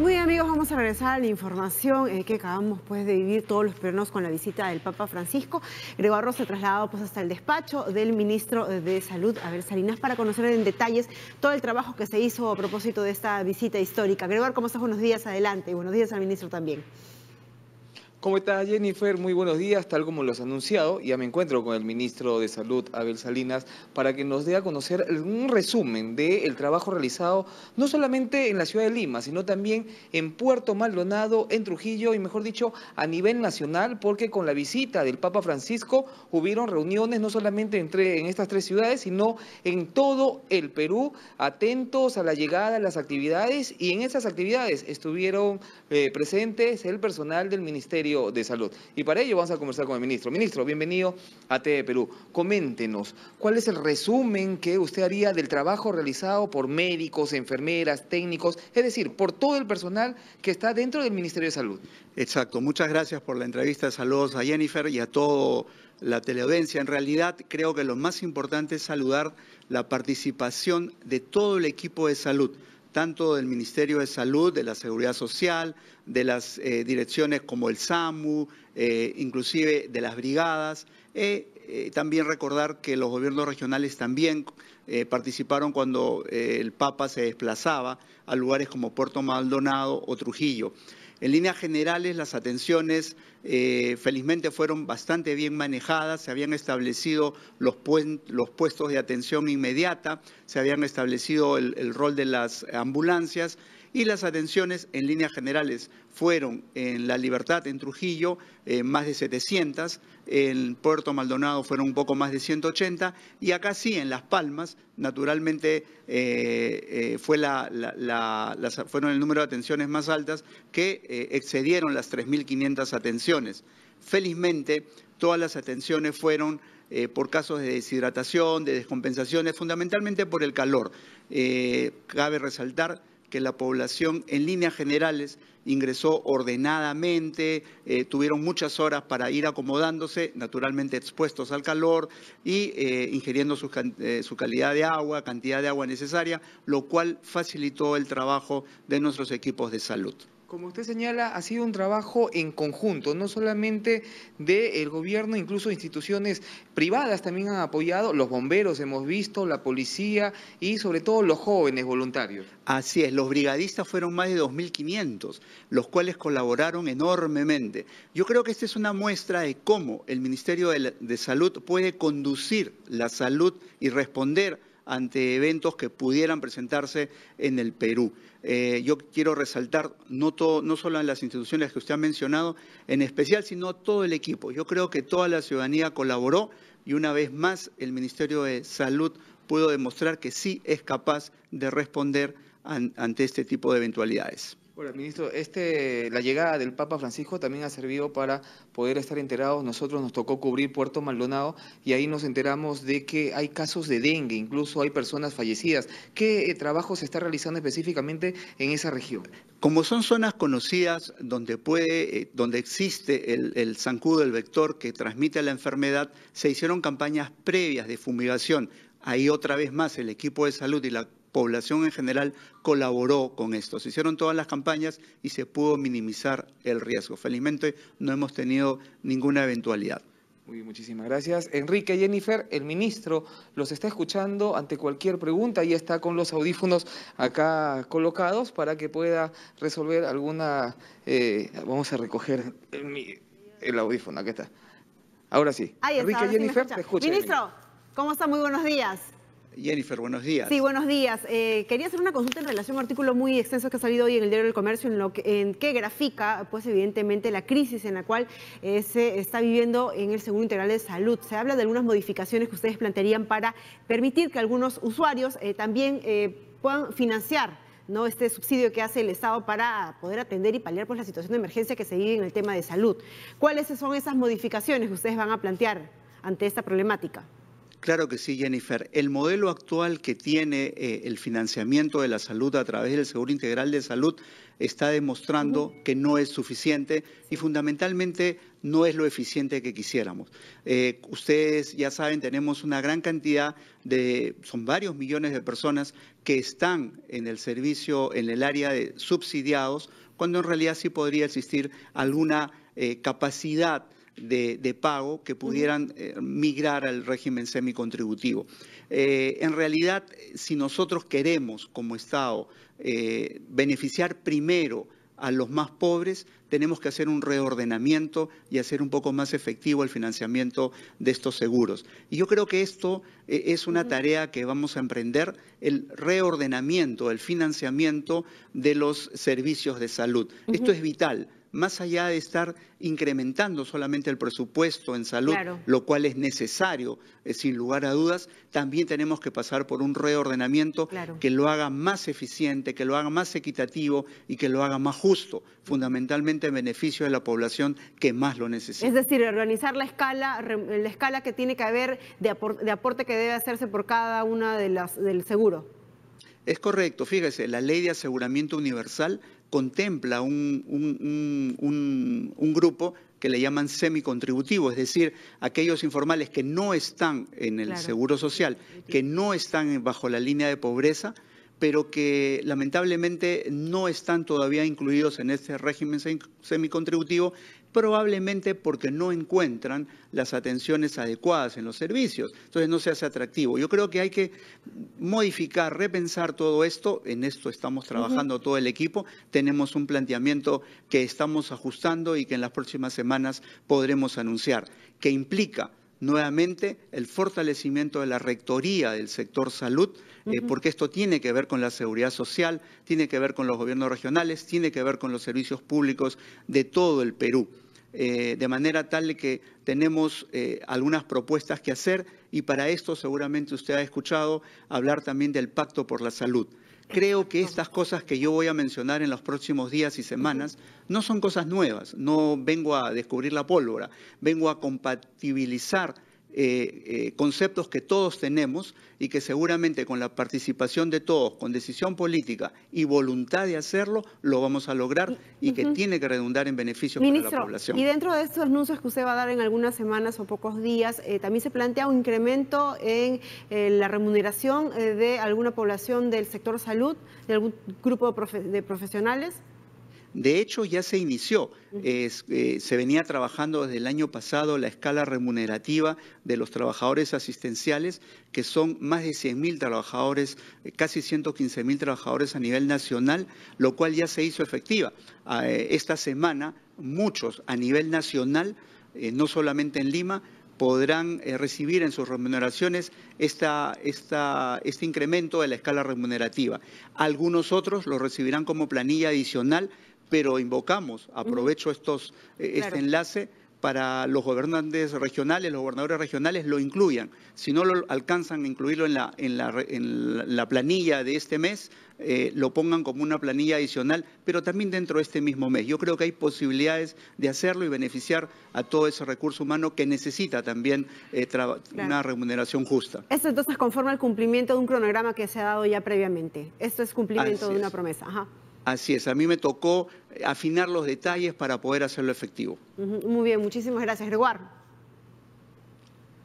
Muy bien, amigos, vamos a regresar a la información eh, que acabamos pues, de vivir todos los pernos con la visita del Papa Francisco. Gregorio se ha trasladado pues, hasta el despacho del ministro de Salud, a ver Salinas, para conocer en detalles todo el trabajo que se hizo a propósito de esta visita histórica. Gregorio, ¿cómo estás? Buenos días, adelante. Y buenos días al ministro también. ¿Cómo está Jennifer? Muy buenos días, tal como lo has anunciado, ya me encuentro con el ministro de Salud, Abel Salinas, para que nos dé a conocer un resumen del trabajo realizado no solamente en la ciudad de Lima, sino también en Puerto Maldonado, en Trujillo y mejor dicho, a nivel nacional, porque con la visita del Papa Francisco hubieron reuniones no solamente entre, en estas tres ciudades, sino en todo el Perú, atentos a la llegada a las actividades y en esas actividades estuvieron eh, presentes el personal del Ministerio de Salud. Y para ello vamos a conversar con el ministro. Ministro, bienvenido a TV Perú. Coméntenos, ¿cuál es el resumen que usted haría del trabajo realizado por médicos, enfermeras, técnicos, es decir, por todo el personal que está dentro del Ministerio de Salud? Exacto, muchas gracias por la entrevista. Saludos a Jennifer y a toda la teleaudiencia. En realidad, creo que lo más importante es saludar la participación de todo el equipo de salud tanto del Ministerio de Salud, de la Seguridad Social, de las eh, direcciones como el SAMU, eh, inclusive de las brigadas. y eh, también recordar que los gobiernos regionales también participaron cuando el Papa se desplazaba a lugares como Puerto Maldonado o Trujillo. En líneas generales, las atenciones eh, felizmente fueron bastante bien manejadas, se habían establecido los, los puestos de atención inmediata, se habían establecido el rol de las ambulancias y las atenciones en líneas generales fueron en La Libertad, en Trujillo, eh, más de 700, en Puerto Maldonado fueron un poco más de 180 y acá sí, en Las Palmas, naturalmente eh, eh, fue fueron el número de atenciones más altas que excedieron las 3.500 atenciones. Felizmente, todas las atenciones fueron por casos de deshidratación, de descompensaciones, fundamentalmente por el calor. cabe resaltar que la población en líneas generales ingresó ordenadamente, eh, tuvieron muchas horas para ir acomodándose, naturalmente expuestos al calor y eh, ingiriendo eh, su, calidad de agua, cantidad de agua necesaria, lo cual facilitó el trabajo de nuestros equipos de salud. Como usted señala, ha sido un trabajo en conjunto, no solamente del gobierno, incluso instituciones privadas también han apoyado, los bomberos hemos visto, la policía y sobre todo los jóvenes voluntarios. Así es, los brigadistas fueron más de 2.500, los cuales colaboraron enormemente. Yo creo que esta es una muestra de cómo el Ministerio de, de Salud puede conducir la salud y responder ante eventos que pudieran presentarse en el Perú. Eh, yo quiero resaltar no, solo a las instituciones que usted ha mencionado, en especial, sino todo el equipo. Yo creo que toda la ciudadanía colaboró y una vez más el Ministerio de Salud pudo demostrar que sí es capaz de responder ante este tipo de eventualidades ministro, este, la llegada del Papa Francisco también ha servido para poder estar enterados. Nosotros nos tocó cubrir Puerto Maldonado y ahí nos enteramos de que hay casos de dengue, incluso hay personas fallecidas. ¿Qué eh, trabajo se está realizando específicamente en esa región? Como son zonas conocidas donde, puede, eh, donde existe el zancudo, el vector que transmite la enfermedad, se hicieron campañas previas de fumigación Ahí otra vez más el equipo de salud y la población en general colaboró con esto. Se hicieron todas las campañas y se pudo minimizar el riesgo. Felizmente no hemos tenido ninguna eventualidad. Muy muchísimas gracias. Enrique, Jennifer, el ministro los está escuchando ante cualquier pregunta y está con los audífonos acá colocados para que pueda resolver alguna... Eh, vamos a recoger el, audífono, aquí está. Ahora sí. Enrique, Jennifer, te escucha, Ministro. ¿Cómo está? Muy buenos días. Jennifer, buenos días. Sí, buenos días. Eh, quería hacer una consulta en relación a un artículo muy extenso que ha salido hoy en el Diario del Comercio, en, lo que, en grafica, pues evidentemente, la crisis en la cual eh, se está viviendo en el Seguro Integral de Salud. Se habla de algunas modificaciones que ustedes plantearían para permitir que algunos usuarios eh, también puedan financiar ¿no? este subsidio que hace el Estado para poder atender y paliar pues, la situación de emergencia que se vive en el tema de salud. ¿Cuáles son esas modificaciones que ustedes van a plantear ante esta problemática? Claro que sí, Jennifer. El modelo actual que tiene eh, el financiamiento de la salud a través del Seguro Integral de Salud está demostrando que no es suficiente y fundamentalmente no es lo eficiente que quisiéramos. Eh, ustedes ya saben, tenemos una gran cantidad de, son varios millones de personas que están en el servicio, en el área de subsidiados, cuando en realidad sí podría existir alguna eh, capacidad de, pago que pudieran eh, migrar al régimen semicontributivo. Eh, en realidad, si nosotros queremos como Estado eh, beneficiar primero a los más pobres, tenemos que hacer un reordenamiento y hacer un poco más efectivo el financiamiento de estos seguros. Y yo creo que esto es una tarea que vamos a emprender, el reordenamiento, el financiamiento de los servicios de salud. Esto es vital más allá de estar incrementando solamente el presupuesto en salud, lo cual es necesario, eh, sin lugar a dudas, también tenemos que pasar por un reordenamiento que lo haga más eficiente, que lo haga más equitativo y que lo haga más justo, fundamentalmente en beneficio de la población que más lo necesita. Es decir, organizar la escala, la escala que tiene que haber de, aporte, de aporte que debe hacerse por cada una de las del seguro. Es correcto, fíjese, la ley de aseguramiento universal contempla un, grupo que le llaman semicontributivo, es decir, aquellos informales que no están en el seguro social, que no están bajo la línea de pobreza, pero que lamentablemente no están todavía incluidos en este régimen semicontributivo, probablemente porque no encuentran las atenciones adecuadas en los servicios. Entonces no se hace atractivo. Yo creo que hay que modificar, repensar todo esto. En esto estamos trabajando todo el equipo. Tenemos un planteamiento que estamos ajustando y que en las próximas semanas podremos anunciar, que implica nuevamente el fortalecimiento de la rectoría del sector salud, eh, porque esto tiene que ver con la seguridad social, tiene que ver con los gobiernos regionales, tiene que ver con los servicios públicos de todo el Perú. Eh, de manera tal que tenemos eh, algunas propuestas que hacer y para esto seguramente usted ha escuchado hablar también del Pacto por la Salud creo que estas cosas que yo voy a mencionar en los próximos días y semanas no son cosas nuevas, no vengo a descubrir la pólvora, vengo a compatibilizar eh, eh, conceptos que todos tenemos y que seguramente con la participación de todos, con decisión política y voluntad de hacerlo, lo vamos a lograr y que tiene que redundar en beneficio para la población. Y dentro de estos anuncios que usted va a dar en algunas semanas o pocos días, eh, también se plantea un incremento en la remuneración de alguna población del sector salud, de algún grupo de profesionales. De hecho, ya se inició, eh, se venía trabajando desde el año pasado la escala remunerativa de los trabajadores asistenciales, que son más de 100.000 trabajadores, eh, casi 115.000 trabajadores a nivel nacional, lo cual ya se hizo efectiva. Ah, eh, esta semana, muchos a nivel nacional, no solamente en Lima, podrán recibir en sus remuneraciones este incremento de la escala remunerativa. Algunos otros lo recibirán como planilla adicional pero invocamos, aprovecho estos, eh, este enlace para los gobernantes regionales, los gobernadores regionales lo incluyan. Si no lo alcanzan a incluirlo en la, en en la planilla de este mes, eh, lo pongan como una planilla adicional, pero también dentro de este mismo mes. Yo creo que hay posibilidades de hacerlo y beneficiar a todo ese recurso humano que necesita también eh, una remuneración justa. Esto entonces conforma el cumplimiento de un cronograma que se ha dado ya previamente. Esto es cumplimiento de una promesa. Ajá. Así es, a mí me tocó eh, afinar los detalles para poder hacerlo efectivo. Muy bien, muchísimas gracias,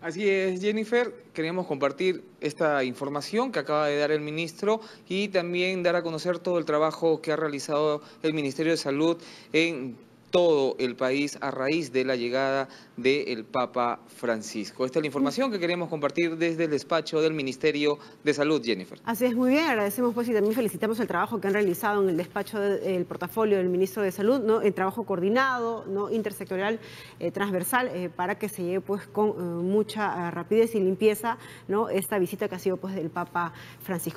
Así es, Jennifer. Queríamos compartir esta información que acaba de dar el ministro y también dar a conocer todo el trabajo que ha realizado el Ministerio de Salud en todo el país a raíz de la llegada del Papa Francisco. Esta es la información que queremos compartir desde el despacho del Ministerio de Salud, Jennifer. Así es, muy bien, agradecemos pues y también felicitamos el trabajo que han realizado en el despacho del portafolio del Ministro de Salud, el trabajo coordinado, ¿no? intersectorial, eh, transversal, eh, para que se lleve pues con eh, mucha rapidez y limpieza esta visita que ha sido pues del Papa Francisco.